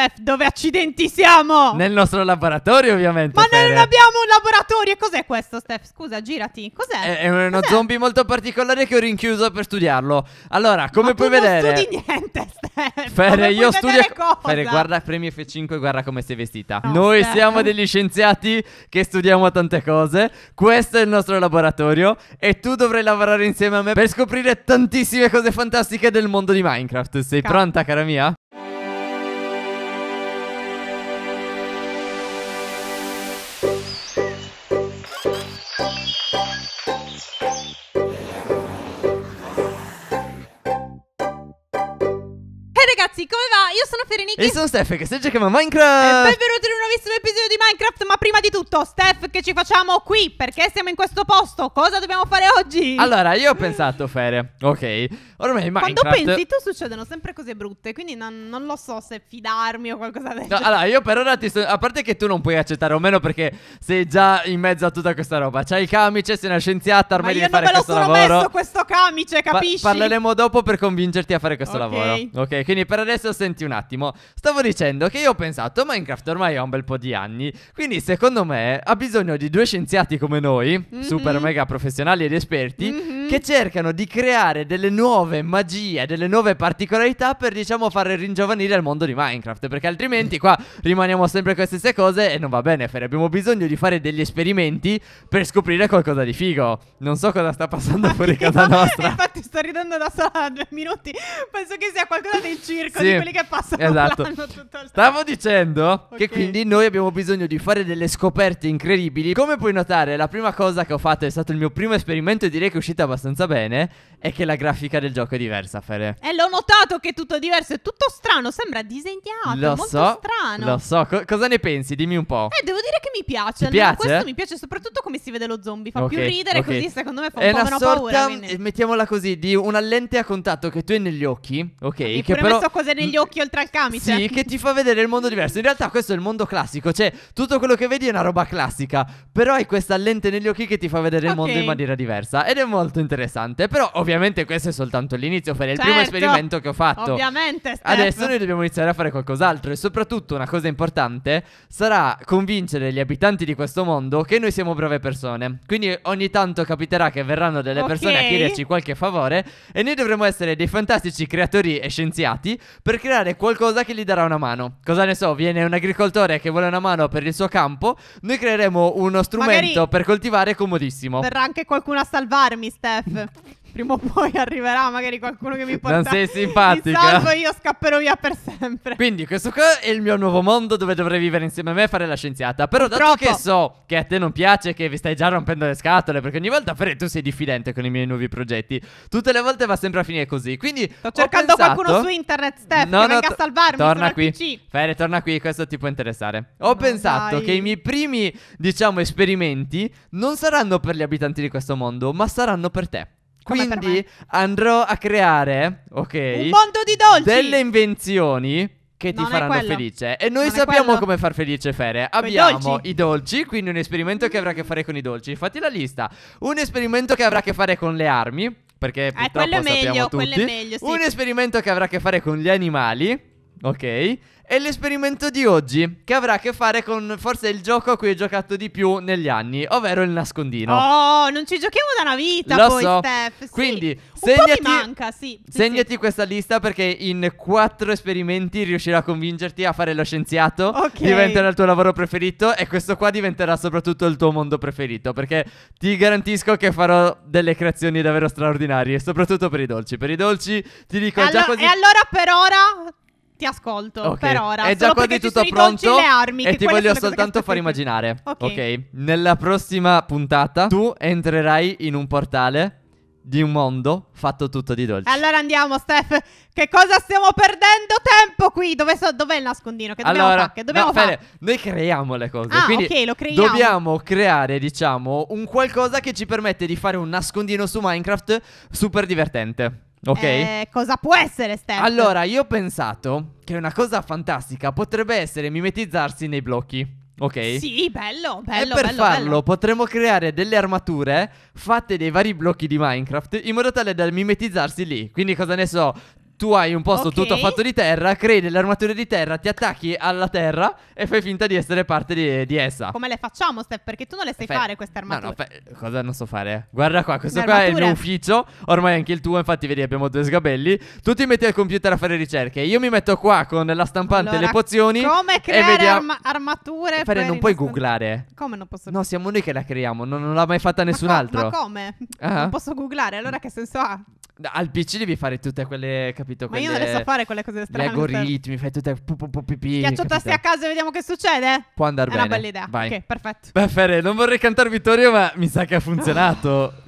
Pef, dove accidenti siamo? Nel nostro laboratorio, ovviamente. Ma Tere. noi non abbiamo un laboratorio. Cos'è questo, Steph? Scusa, girati. Cos'è? È, è uno Cos'è? zombie molto particolare che ho rinchiuso per studiarlo. Allora, come Ma puoi vedere. Non studi niente, Steph. Fere, io studio. Cosa? Fere, guarda premi F5 e guarda come sei vestita. No, ah, noi Steph. siamo degli scienziati che studiamo tante cose. Questo è il nostro laboratorio. E tu dovrai lavorare insieme a me per scoprire tantissime cose fantastiche del mondo di Minecraft. Sei Cap- pronta, cara mia? E sono Steph che sta giocando a Minecraft e Benvenuti in un nuovissimo episodio di Minecraft Ma prima di tutto Steph che ci facciamo qui? Perché siamo in questo posto? Cosa dobbiamo fare oggi? Allora io ho pensato Fere Ok Ormai Minecraft Quando pensi tu succedono sempre cose brutte Quindi non, non lo so se fidarmi o qualcosa del genere Allora io per ora ti sto A parte che tu non puoi accettare o meno Perché sei già in mezzo a tutta questa roba C'hai il camice sei una scienziata Ormai devi fare questo lavoro Ma io non me lo sono messo questo camice capisci? Pa parleremo dopo per convincerti a fare questo okay. lavoro Ok quindi per adesso senti un attimo Stavo dicendo che io ho pensato, Minecraft ormai ha un bel po' di anni, quindi secondo me ha bisogno di due scienziati come noi, mm-hmm. super mega professionali ed esperti, mm-hmm che cercano di creare delle nuove magie, delle nuove particolarità per diciamo far ringiovanire il mondo di Minecraft, perché altrimenti qua rimaniamo sempre con le stesse cose e non va bene, Ferri, abbiamo bisogno di fare degli esperimenti per scoprire qualcosa di figo. Non so cosa sta passando fuori casa nostra. Infatti sto ridendo da sola due minuti. Penso che sia qualcosa del circo, sì, di quelli che passano esatto. tutto il Stavo dicendo okay. che quindi noi abbiamo bisogno di fare delle scoperte incredibili. Come puoi notare, la prima cosa che ho fatto è stato il mio primo esperimento e direi che è uscita abbastanza abbastanza bene è che la grafica del gioco è diversa, Fere. E eh, l'ho notato che è tutto diverso, è tutto strano, sembra disegnato, lo molto so, strano. Lo so, Co- cosa ne pensi? Dimmi un po'. Eh, devo dire che mi piace, Ti piace? questo mi piace soprattutto come si vede lo zombie, fa okay, più ridere okay. così secondo me fa un è po' meno sorta, paura. Quindi. Eh, mettiamola così, di una lente a contatto che tu hai negli occhi, ok? Mi che però... messo cose negli occhi oltre al camice. Sì, che ti fa vedere il mondo diverso. In realtà questo è il mondo classico, cioè tutto quello che vedi è una roba classica, però hai questa lente negli occhi che ti fa vedere okay. il mondo in maniera diversa ed è molto interessante interessante. Però, ovviamente, questo è soltanto l'inizio. Fare certo, il primo certo, esperimento che ho fatto. Ovviamente, Steph. Adesso noi dobbiamo iniziare a fare qualcos'altro. E soprattutto, una cosa importante sarà convincere gli abitanti di questo mondo che noi siamo brave persone. Quindi, ogni tanto capiterà che verranno delle okay. persone a chiederci qualche favore. E noi dovremo essere dei fantastici creatori e scienziati per creare qualcosa che gli darà una mano. Cosa ne so, viene un agricoltore che vuole una mano per il suo campo. Noi creeremo uno strumento Magari per coltivare comodissimo. Verrà anche qualcuno a salvarmi, Steph. laugh. prima o poi arriverà magari qualcuno che mi porta Non sei simpatica. Mi salvo io scapperò via per sempre. Quindi questo qua è il mio nuovo mondo dove dovrei vivere insieme a me e fare la scienziata. Però dato che so che a te non piace che vi stai già rompendo le scatole perché ogni volta Fred tu sei diffidente con i miei nuovi progetti. Tutte le volte va sempre a finire così. Quindi sto cercando pensato... qualcuno su internet Steph no, che no, venga a salvarmi Torna qui. PC. torna qui, questo ti può interessare. Ho no, pensato dai. che i miei primi diciamo esperimenti non saranno per gli abitanti di questo mondo, ma saranno per te. Quindi andrò a creare, ok? Un mondo di dolci! Delle invenzioni che ti non faranno felice. E noi non sappiamo come far felice Fere. Abbiamo dolci. i dolci, quindi un esperimento che avrà a che fare con i dolci. Fatti la lista. Un esperimento che avrà a che fare con le armi, perché eh, purtroppo quello è meglio, sappiamo tutti. Quello è meglio, sì. Un esperimento che avrà a che fare con gli animali ok? E l'esperimento di oggi, che avrà a che fare con forse il gioco a cui ho giocato di più negli anni, ovvero il nascondino. Oh, non ci giochiamo da una vita Lo poi, so. Steph. Sì. Quindi, segnati, manca, sì. segnati sì. questa lista perché in quattro esperimenti riuscirà a convincerti a fare lo scienziato. Ok. Diventerà il tuo lavoro preferito e questo qua diventerà soprattutto il tuo mondo preferito. Perché ti garantisco che farò delle creazioni davvero straordinarie, soprattutto per i dolci. Per i dolci ti dico allora, già così. E allora per ora ti ascolto okay. per ora. È già quasi tutto pronto. Le armi, e ti voglio soltanto far immaginare. Okay. ok. Nella prossima puntata tu entrerai in un portale di un mondo fatto tutto di dolci. Allora andiamo, Steph. Che cosa stiamo perdendo tempo qui? Dove so, dov'è il nascondino? Che dobbiamo allora, fare? Che dobbiamo no, fare? noi creiamo le cose. Ah, quindi ok, lo creiamo. Dobbiamo creare, diciamo, un qualcosa che ci permette di fare un nascondino su Minecraft super divertente. Ok. Eh, cosa può essere Steph? Allora, io ho pensato che una cosa fantastica potrebbe essere mimetizzarsi nei blocchi. Ok? Sì, bello, bello. E per bello, farlo bello. potremmo creare delle armature fatte dei vari blocchi di Minecraft in modo tale da mimetizzarsi lì. Quindi cosa ne so? tu hai un posto okay. tutto fatto di terra, crei nelle armature di terra, ti attacchi alla terra e fai finta di essere parte di, di essa. Come le facciamo, Steph? Perché tu non le eh, sai Fe fare queste armature. No, no, fe- cosa non so fare? Eh? Guarda qua, questo qua è il mio ufficio, ormai anche il tuo, infatti vedi abbiamo due sgabelli. Tu ti metti al computer a fare ricerche, io mi metto qua con la stampante allora, le pozioni. Come creare vediamo... arm armature? Fere, non puoi googlare. Come non posso? No, siamo noi che la creiamo, non, non l'ha mai fatta nessun ma altro. Ma come? Uh ah. -huh. Non posso googlare, allora che senso ha? Al PC devi fare tutte quelle, capito? Quelle, Ma io non le so fare quelle cose strane. Gli cioè algoritmi, fai tutte pu, pu, pu, pipì, Ghiaccio tasti a caso e vediamo che succede. Può andare È bene. È una bella idea. Vai. Ok, perfetto. Beh, Ferre, non vorrei cantare Vittorio, ma mi sa che ha funzionato.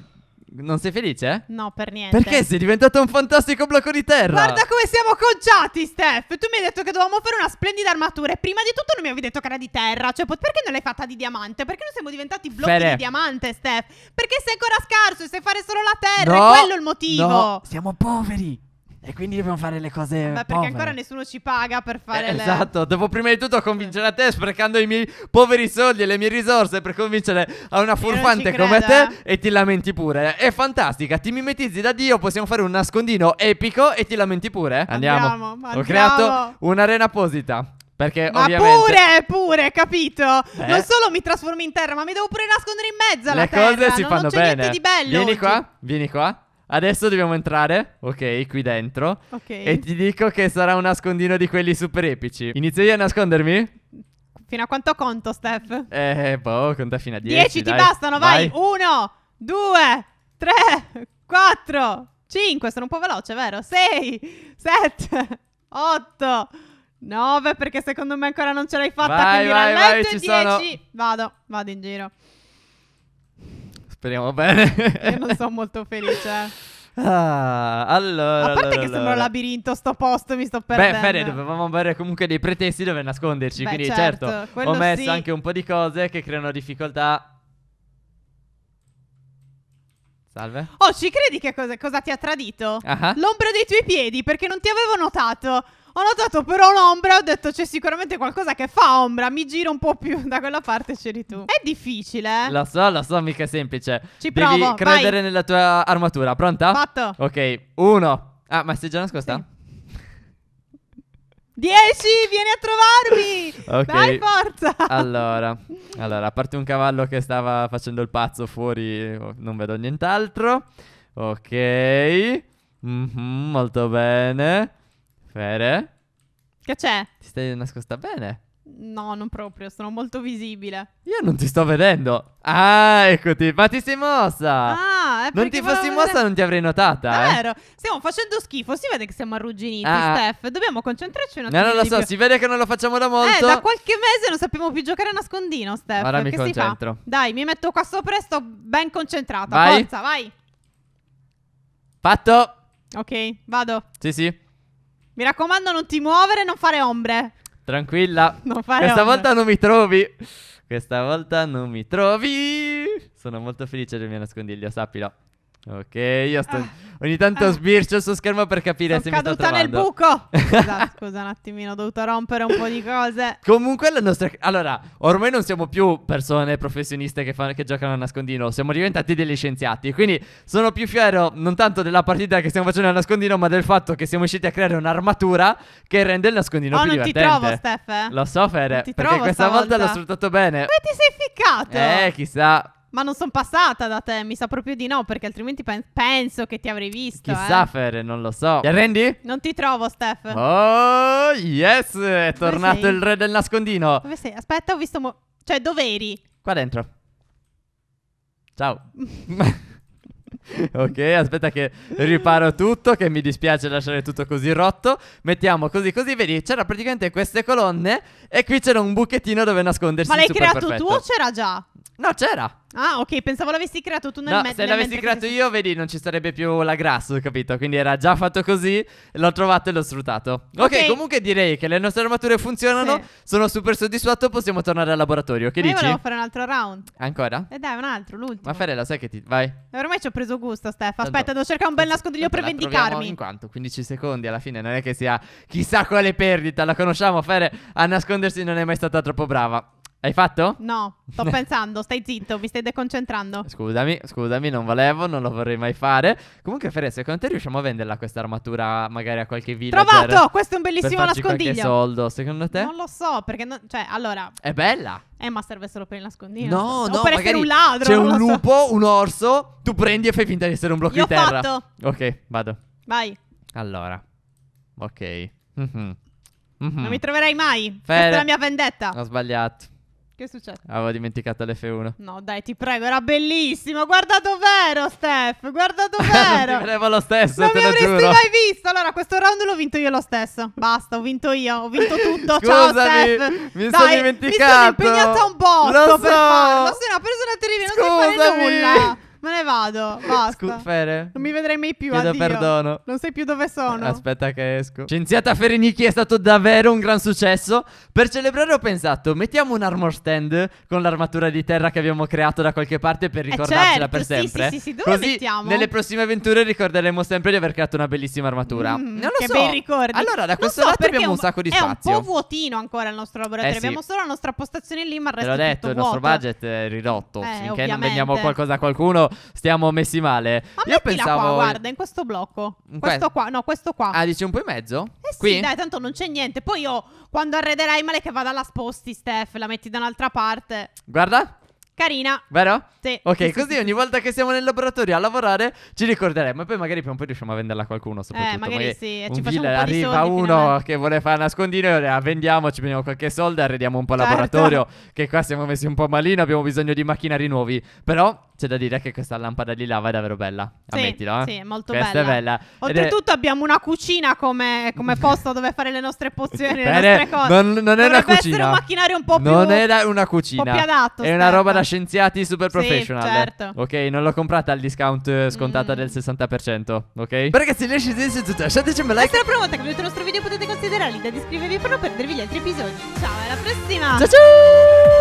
Non sei felice? No, per niente. Perché sei diventato un fantastico blocco di terra? Guarda come siamo conciati, Steph. Tu mi hai detto che dovevamo fare una splendida armatura. E prima di tutto non mi avevi detto che era di terra. Cioè, perché non l'hai fatta di diamante? Perché non siamo diventati blocchi Fede. di diamante, Steph? Perché sei ancora scarso e sai fare solo la terra. No, è quello il motivo. No, siamo poveri. E quindi dobbiamo fare le cose. Ma perché povere. ancora nessuno ci paga per fare. Eh, le... Esatto, devo prima di tutto convincere a te, sprecando i miei poveri soldi e le mie risorse per convincere a una furfante come te eh. e ti lamenti pure. È fantastica, ti mimetizzi da Dio, possiamo fare un nascondino epico e ti lamenti pure. Andiamo. Eh? andiamo, andiamo. Ho creato un'arena apposita. Perché ma ovviamente... pure, pure, capito? Eh. Non solo mi trasformo in terra, ma mi devo pure nascondere in mezzo alla Le terra. Le cose si non, fanno non bene. Niente di bello. Vieni oggi. qua, vieni qua. Adesso dobbiamo entrare, ok, qui dentro. Ok. E ti dico che sarà un nascondino di quelli super epici. Inizio io a nascondermi? Fino a quanto conto, Steph? Eh, boh, conta fino a 10. 10 ti bastano, vai. 1, 2, 3, 4, 5. Sono un po' veloce, vero? 6, 7, 8, 9. Perché secondo me ancora non ce l'hai fatta. Vai, quindi vai, ralleggio vai, 10. Sono... Vado, vado in giro. Speriamo bene. Io non sono molto felice. Ah, allora, a parte allora, che allora. sembra un labirinto sto posto, mi sto perdendo. Beh, Fede, dovevamo avere comunque dei pretesti dove nasconderci, Beh, quindi certo, certo ho messo sì. anche un po' di cose che creano difficoltà. Salve. Oh, ci credi che cosa, cosa ti ha tradito? Uh-huh. L'ombra dei tuoi piedi, perché non ti avevo notato. Ho notato però un'ombra, ho detto c'è sicuramente qualcosa che fa ombra, mi giro un po' più da quella parte c'eri tu. È difficile. Eh? La so, la so, mica è semplice. Ci Devi provo, credere vai. nella tua armatura, pronta? Fatto. Ok, uno. Ah, ma sei già nascosta? Sì. Dieci, vieni a trovarmi! Okay. Dai, forza! Allora, allora, a parte un cavallo che stava facendo il pazzo fuori, non vedo nient'altro. Ok, mm -hmm, molto bene. Fede? Che c'è? Ti stai nascosta bene? No, non proprio, sono molto visibile. Io non ti sto vedendo. Ah, eccoti, ma ti sei mossa. Ah, è Non ti fossi vedere... mossa non ti avrei notata. È vero, eh. stiamo facendo schifo, si vede che siamo arrugginiti, ah. Steph. Dobbiamo concentrarci un attimo. No, non lo so, più. si vede che non lo facciamo da molto. Eh, da qualche mese non sappiamo più giocare a nascondino, Steph. Ora mi concentro. Dai, mi metto qua sopra e sto ben concentrata. Vai. Forza, vai. Fatto. Ok, vado. Sì, sì. Mi raccomando, non ti muovere, non fare ombre. Tranquilla. Non fare Questa ombre. volta non mi trovi. Questa volta non mi trovi. Sono molto felice del mio nascondiglio, sappilo. Ok, io sto... Ah. Ogni tanto ah. sbircio sul schermo per capire Sono se mi sta trovando. caduta nel buco. Scusa, esatto, scusa un attimino, ho dovuto rompere un po' di cose. Comunque la nostra... Allora, ormai non siamo più persone professioniste che, fa... che giocano a nascondino, siamo diventati degli scienziati. Quindi sono più fiero non tanto della partita che stiamo facendo a nascondino, ma del fatto che siamo riusciti a creare un'armatura che rende il nascondino oh, più divertente. Oh, non ti trovo, Steph. Eh? Lo so, Fede. ti Fere, perché questa volta, volta l'ho sfruttato bene. Come ti sei ficcato? Eh, chissà. Ma non sono passata da te, mi sa proprio di no, perché altrimenti pen penso che ti avrei visto. Eh. Chissà, eh. Fer, non lo so. Ti arrendi? Non ti trovo, Steph. Oh, yes! È tornato il re del nascondino. Dove sei? Aspetta, ho visto. cioè, dove eri? Qua dentro. Ciao. ok, aspetta che riparo tutto, che mi dispiace lasciare tutto così rotto. Mettiamo così, così, vedi, c'era praticamente queste colonne e qui c'era un buchettino dove nascondersi. Ma l'hai creato perfetto. tu o c'era già? No, c'era. Ah, ok, pensavo l'avessi creato tu nel no, me- se l'avessi creato io, vedi, non ci sarebbe più la grasso, capito? Quindi era già fatto così, l'ho trovato e l'ho sfruttato. Ok, comunque direi che le nostre armature funzionano, sì. sono super soddisfatto, possiamo tornare al laboratorio, che Ma eh, dici? Io volevo fare un altro round. Ancora? E eh dai, un altro, l'ultimo. Ma Ferella, sai che ti... vai. E eh, Ormai ci ho preso gusto, Stef. Aspetta, devo cercare un bel nascondiglio per vendicarmi. in quanto? 15 secondi alla fine, non è che sia chissà quale perdita, la conosciamo, Fere, a nascondersi non è mai stata troppo brava. Hai fatto? No, sto pensando, stai zitto, mi stai deconcentrando. Scusami, scusami, non volevo, non lo vorrei mai fare. Comunque, Ferre, secondo te riusciamo a venderla questa armatura magari a qualche villager? Trovato! Questo è un bellissimo nascondiglio. Qualche soldo, secondo te? Non lo so, perché non, cioè, allora È bella. Eh, ma serve solo per il nascondiglio. No, no, o per essere un ladro. C'è un lupo, so. un orso, tu prendi e fai finta di essere un blocco Io di terra. Fatto. Ok, vado. Vai. Allora. Ok. Mm -hmm. Mm -hmm. Non mhm. mi troverai mai. Fer- questa è la mia vendetta. Ho sbagliato. Che è successo? Avevo dimenticato l'F1. No, dai, ti prego, era bellissimo. Guarda dov'ero, Steph. Guarda dov'ero. non vedevo lo stesso. Non te mi avresti mai visto. Allora, questo round l'ho vinto io lo stesso. Basta, ho vinto io. Ho vinto tutto. Scusami, Ciao, Steph. Mi dai, sono dimenticato. Mi sono impegnata un po'. Lo so. Farlo. Se no, ho preso la televisione. Non si fa nulla. Me ne vado, basta. Scu- non mi vedrai mai più, Chiedo addio. perdono. Non sai più dove sono. Aspetta che esco. Scienziata Ferenichi è stato davvero un gran successo. Per celebrare ho pensato, mettiamo un armor stand con l'armatura di terra che abbiamo creato da qualche parte per eh, ricordarcela certo, per sempre. Sì, sì, sì, dove Così mettiamo? nelle prossime avventure ricorderemo sempre di aver creato una bellissima armatura. Mm, non lo che so. bei ricordi. Allora, da questo so, lato abbiamo un, sacco di è spazio. È un po' vuotino ancora il nostro laboratorio. Eh sì. Abbiamo solo la nostra postazione lì, ma il resto Te l'ho detto, il nostro budget è ridotto. Eh, finché non vendiamo qualcosa a qualcuno stiamo messi male. Ma Io pensavo... qua, guarda, in questo blocco. In questo qua, no, questo qua. Ah, dici un po' in mezzo? Eh Qui? sì, dai, tanto non c'è niente. Poi io, quando arrederai male che vada la sposti, Steph, la metti da un'altra parte. Guarda, Carina. Vero? Sì. Ok, così ogni volta che siamo nel laboratorio a lavorare ci ricorderemo e poi magari prima o poi riusciamo a venderla a qualcuno soprattutto. Eh, magari, magari sì, un ci facciamo un po' di arriva soldi, uno finalmente. che vuole fare nascondino e la vendiamo, ci prendiamo qualche soldo, e arrediamo un po' certo. laboratorio che qua siamo messi un po' malino, abbiamo bisogno di macchinari nuovi. Però c'è da dire che questa lampada di lava è davvero bella. Sì, Ammettilo, eh? Sì, molto questa bella. È bella. Oltretutto è... abbiamo una cucina come, come, posto dove fare le nostre pozioni, le Bene, nostre cose. Non, non è una cucina. Deve essere un macchinario un po' più Non è una cucina. Un po' più adatto. È una roba da scienziati super sì, professional. certo. Ok, non l'ho comprata al discount eh, scontata mm. del 60%, ok? Beh, ragazzi, le scienziate sono tutte. Lasciateci un like. Questa è la prima volta che vedete il nostro video potete considerare l'idea di iscrivervi per non perdervi gli altri episodi. Ciao, alla prossima. Ciao ciao.